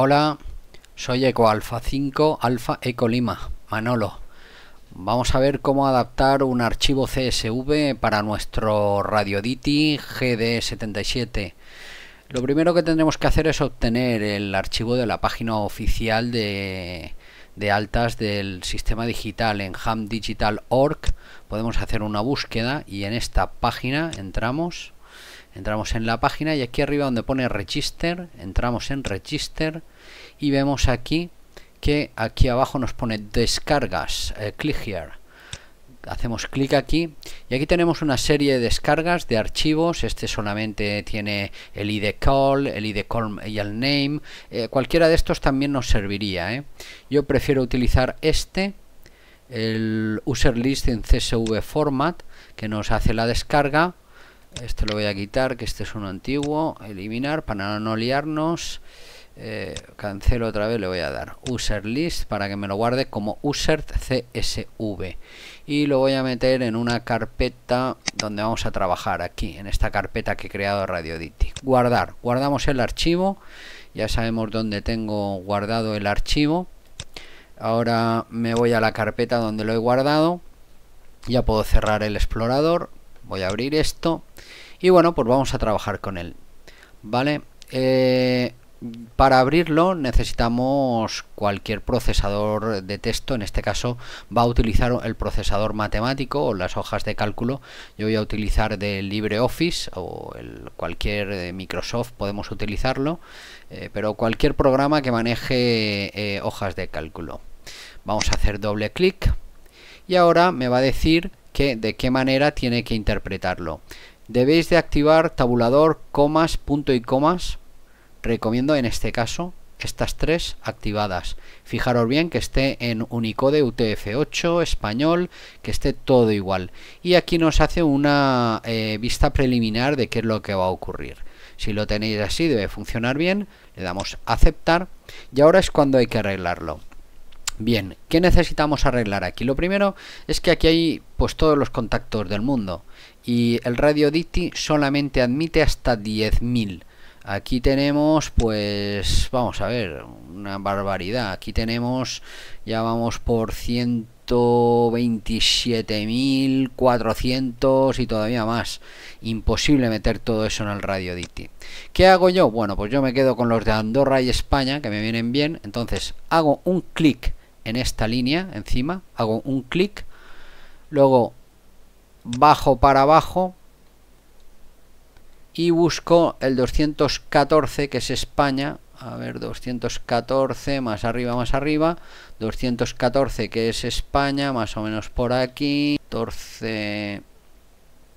Hola, soy alfa 5 Alfa Eco Lima, Manolo. Vamos a ver cómo adaptar un archivo CSV para nuestro radio RadioDiti GD77. Lo primero que tendremos que hacer es obtener el archivo de la página oficial de, de altas del sistema digital en hamdigital.org. Podemos hacer una búsqueda y en esta página entramos Entramos en la página y aquí arriba donde pone Register, entramos en Register y vemos aquí que aquí abajo nos pone descargas, eh, click here. Hacemos clic aquí y aquí tenemos una serie de descargas de archivos. Este solamente tiene el id call, el id call y el name. Eh, cualquiera de estos también nos serviría. Eh. Yo prefiero utilizar este, el user list en CSV format, que nos hace la descarga. Este lo voy a quitar, que este es uno antiguo. Eliminar para no liarnos. Eh, cancelo otra vez, le voy a dar user list para que me lo guarde como user csv y lo voy a meter en una carpeta donde vamos a trabajar aquí, en esta carpeta que he creado RadioDity. Guardar, guardamos el archivo, ya sabemos dónde tengo guardado el archivo. Ahora me voy a la carpeta donde lo he guardado, ya puedo cerrar el explorador, voy a abrir esto y bueno pues vamos a trabajar con él vale eh, para abrirlo necesitamos cualquier procesador de texto, en este caso va a utilizar el procesador matemático o las hojas de cálculo. Yo voy a utilizar de LibreOffice o cualquier de eh, Microsoft podemos utilizarlo, eh, pero cualquier programa que maneje hojas de cálculo. Vamos a hacer doble clic y ahora me va a decir de qué manera tiene que interpretarlo. Debéis de activar tabulador, comas, punto y comas. Recomiendo en este caso estas tres activadas. Fijaros bien que esté en Unicode UTF-8, español, que esté todo igual. Y aquí nos hace una eh, vista preliminar de qué es lo que va a ocurrir. Si lo tenéis así debe funcionar bien, le damos aceptar y ahora es cuando hay que arreglarlo. Bien, ¿qué necesitamos arreglar aquí? Lo primero es que aquí hay pues todos los contactos del mundo y el radio DICTI solamente admite hasta 10.000. Aquí tenemos pues vamos a ver, una barbaridad. Aquí tenemos ya vamos por 127.400 y todavía más. Imposible meter todo eso en el radio DICTI. ¿Qué hago yo? Bueno, pues yo me quedo con los de Andorra y España que me vienen bien, entonces hago un clic en esta línea encima, hago un clic, luego bajo para abajo y busco el 214 que es España, a ver 214 más arriba más arriba, 214 que es España más o menos por aquí, 14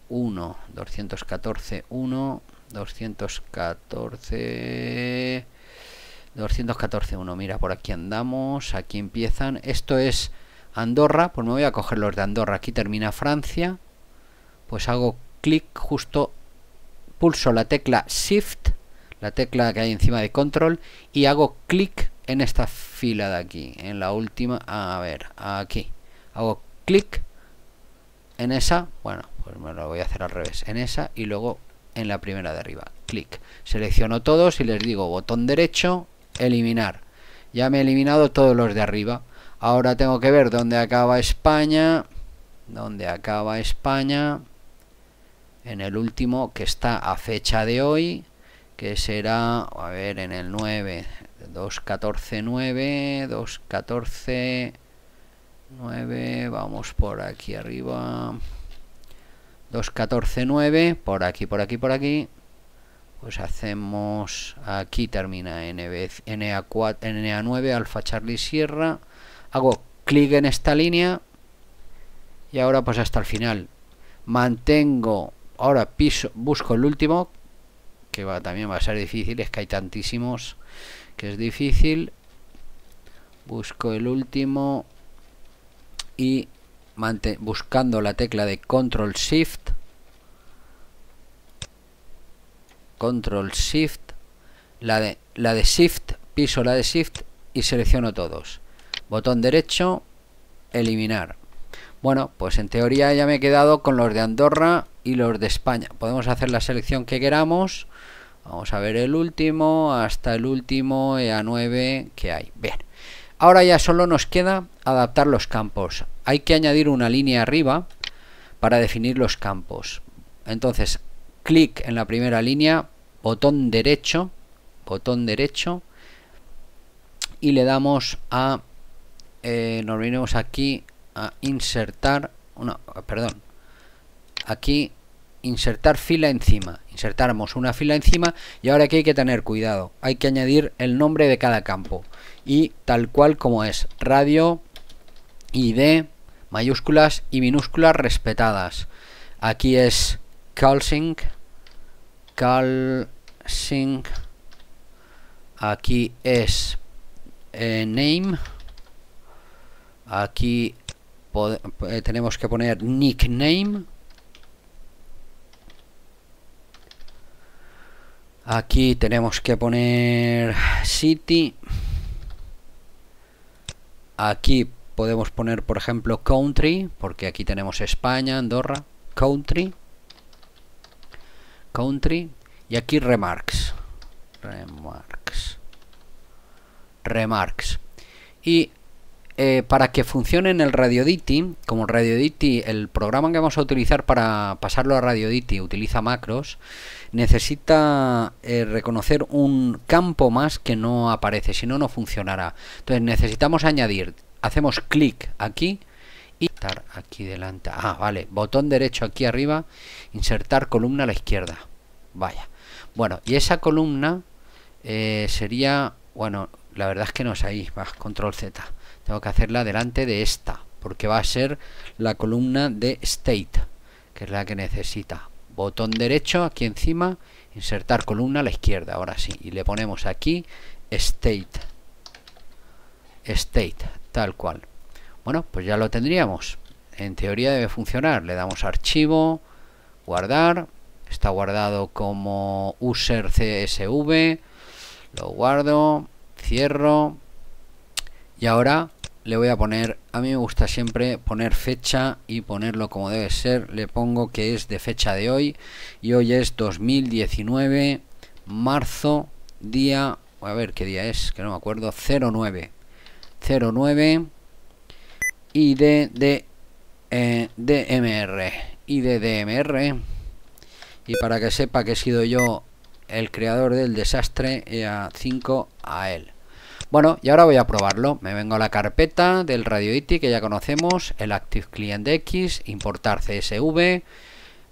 1, 214 1, 214 214.1, mira, por aquí andamos, aquí empiezan. Esto es Andorra, pues me voy a coger los de Andorra. Aquí termina Francia. Pues hago clic justo, pulso la tecla Shift, la tecla que hay encima de Control, y hago clic en esta fila de aquí, en la última, a ver, aquí. Hago clic en esa, bueno, pues me lo voy a hacer al revés, en esa y luego en la primera de arriba. Clic. Selecciono todos y les digo botón derecho, eliminar. Ya me he eliminado todos los de arriba. Ahora tengo que ver dónde acaba España. Dónde acaba España. En el último que está a fecha de hoy. Que será, a ver, en el 9. 14 9. 2.14, 9. Vamos por aquí arriba. 9 por aquí, por aquí, por aquí pues hacemos aquí termina NA4, 9 Alfa Charlie Sierra hago clic en esta línea y ahora pues hasta el final mantengo ahora piso busco el último que va, también va a ser difícil es que hay tantísimos que es difícil busco el último y buscando la tecla de control shift control shift, la de, la de shift, piso la de shift y selecciono todos. Botón derecho, eliminar. Bueno, pues en teoría ya me he quedado con los de Andorra y los de España. Podemos hacer la selección que queramos. Vamos a ver el último, hasta el último a 9 que hay. Bien, ahora ya solo nos queda adaptar los campos. Hay que añadir una línea arriba para definir los campos. Entonces, clic en la primera línea, botón derecho, botón derecho y le damos a, eh, nos venimos aquí a insertar, una, perdón, aquí insertar fila encima, insertamos una fila encima y ahora aquí hay que tener cuidado, hay que añadir el nombre de cada campo y tal cual como es, radio, ID, mayúsculas y minúsculas respetadas. Aquí es calcing callsink, aquí es eh, name, aquí eh, tenemos que poner nickname, aquí tenemos que poner city, aquí podemos poner por ejemplo country, porque aquí tenemos España, Andorra, country, country y aquí remarks remarks remarks y eh, para que funcione en el radio RadioDity, como RadioDity, el programa que vamos a utilizar para pasarlo a radio RadioDity utiliza macros, necesita eh, reconocer un campo más que no aparece, si no, no funcionará. Entonces necesitamos añadir, hacemos clic aquí y estar aquí delante. Ah, vale, botón derecho aquí arriba, insertar columna a la izquierda. Vaya. Bueno, y esa columna eh, sería, bueno, la verdad es que no es ahí, control Z. Tengo que hacerla delante de esta, porque va a ser la columna de state, que es la que necesita. Botón derecho aquí encima, insertar columna a la izquierda, ahora sí. Y le ponemos aquí state. State, tal cual. Bueno, pues ya lo tendríamos. En teoría debe funcionar. Le damos archivo, guardar. Está guardado como user csv. Lo guardo, cierro. Y ahora le voy a poner, a mí me gusta siempre poner fecha y ponerlo como debe ser. Le pongo que es de fecha de hoy. Y hoy es 2019, marzo, día, a ver qué día es, que no me acuerdo, 09. 09 IDDMR. DMR. Y para que sepa que he sido yo el creador del desastre, e a 5 a él. Bueno, y ahora voy a probarlo. Me vengo a la carpeta del RadioIT que ya conocemos, el Active Client X, importar CSV,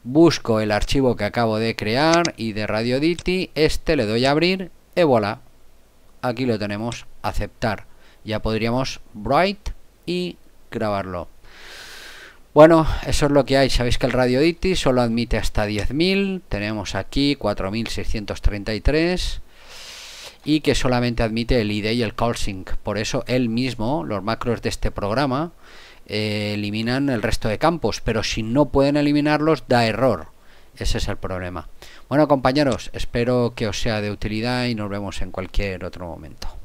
busco el archivo que acabo de crear y de RadioDT, este le doy a abrir y voilà, aquí lo tenemos, aceptar. Ya podríamos write y grabarlo. Bueno, eso es lo que hay. Sabéis que el Radio solo admite hasta 10.000. Tenemos aquí 4.633 y que solamente admite el ID y el call Por eso él mismo, los macros de este programa, eh, eliminan el resto de campos, pero si no pueden eliminarlos da error. Ese es el problema. Bueno compañeros, espero que os sea de utilidad y nos vemos en cualquier otro momento.